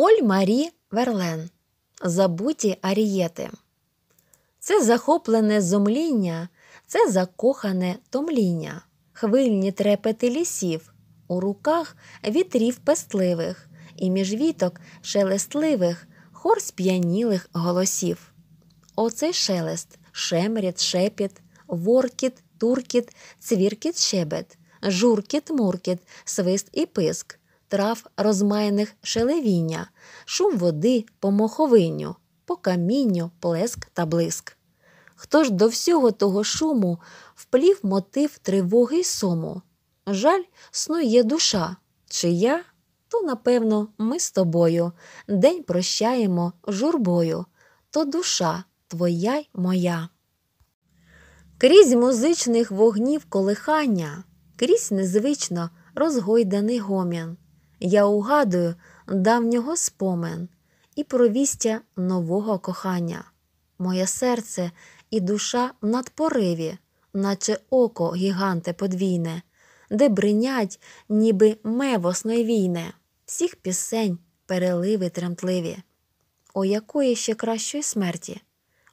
Поль Марі Верлен. Забуті арієти. Це захоплене зомління, це закохане томління, хвильні трепети лісів, у руках вітрів пестливих, і між віток шелестливих, хор сп'янілих голосів. Оцей шелест, шемріт, шепіт, воркіт, туркіт, цвіркіт, щебет, журкіт, муркіт, свист і писк трав розмаяних шелевіння, шум води по моховинню, по камінню, плеск та блиск. Хто ж до всього того шуму вплів мотив тривоги й суму? Жаль, снує душа, чи я? То, напевно, ми з тобою день прощаємо журбою, то душа твоя й моя. Крізь музичних вогнів колихання, крізь незвично розгойданий гомін. Я угадую давнього спомен і провістя нового кохання. Моє серце і душа надпориві, наче око гіганте подвійне, де бринять, ніби мево війне, всіх пісень, переливи тремтливі. О якої ще кращої смерті?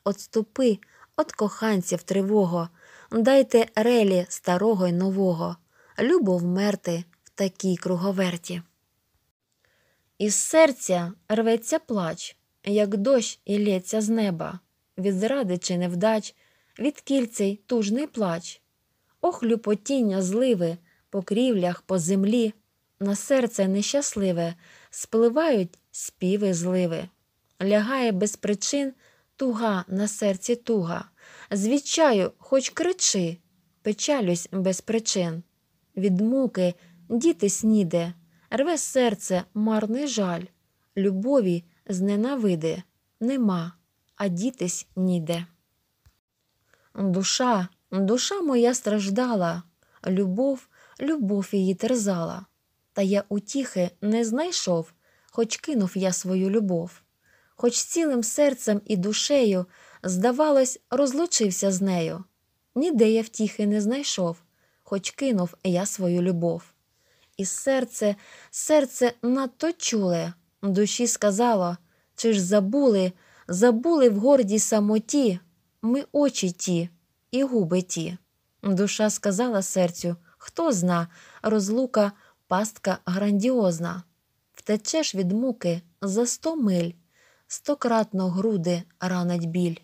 Отступи от коханців тривого, дайте релі старого й нового, любов мерти в такій круговерті. Із серця рветься плач, як дощ і лється з неба, від зради чи невдач, від кільцей тужний плач, Ох, люпотіння зливи по крівлях, по землі, на серце нещасливе спливають співи зливи. Лягає без причин туга на серці туга. Звідчаю, хоч кричи, печалюсь без причин. Від муки діти сніде рве серце, марний жаль, любові зненавиди нема, а дітись ніде. Душа, душа моя страждала, любов, любов її терзала, та я утіхи не знайшов, хоч кинув я свою любов, хоч цілим серцем і душею, здавалось, розлучився з нею. Ніде я втіхи не знайшов, хоч кинув я свою любов і серце, серце надто чуле, душі сказало чи ж забули, забули в гордій самоті, ми очі ті і губи ті. Душа сказала серцю хто зна, розлука, пастка грандіозна. Втечеш від муки за сто миль, стократно груди ранать біль.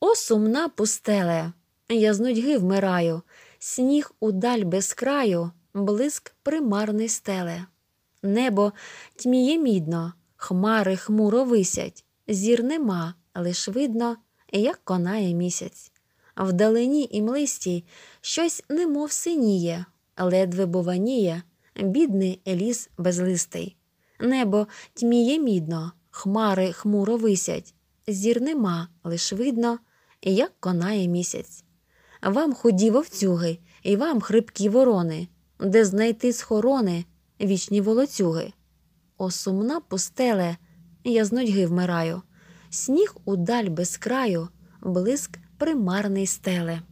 О, сумна пустеле, я з нудьги вмираю, сніг удаль без краю блиск примарний стеле. Небо тьміє мідно, хмари хмуро висять, зір нема, лиш видно, як конає місяць. Вдалині і млистій щось немов синіє, ледве буваніє, бідний еліс безлистий. Небо тьміє мідно, хмари хмуро висять, зір нема, лиш видно, як конає місяць. Вам худі вовцюги, і вам хрипкі ворони, де знайти схорони вічні волоцюги. О сумна пустеле, я з нудьги вмираю, сніг удаль без краю, блиск примарний стеле.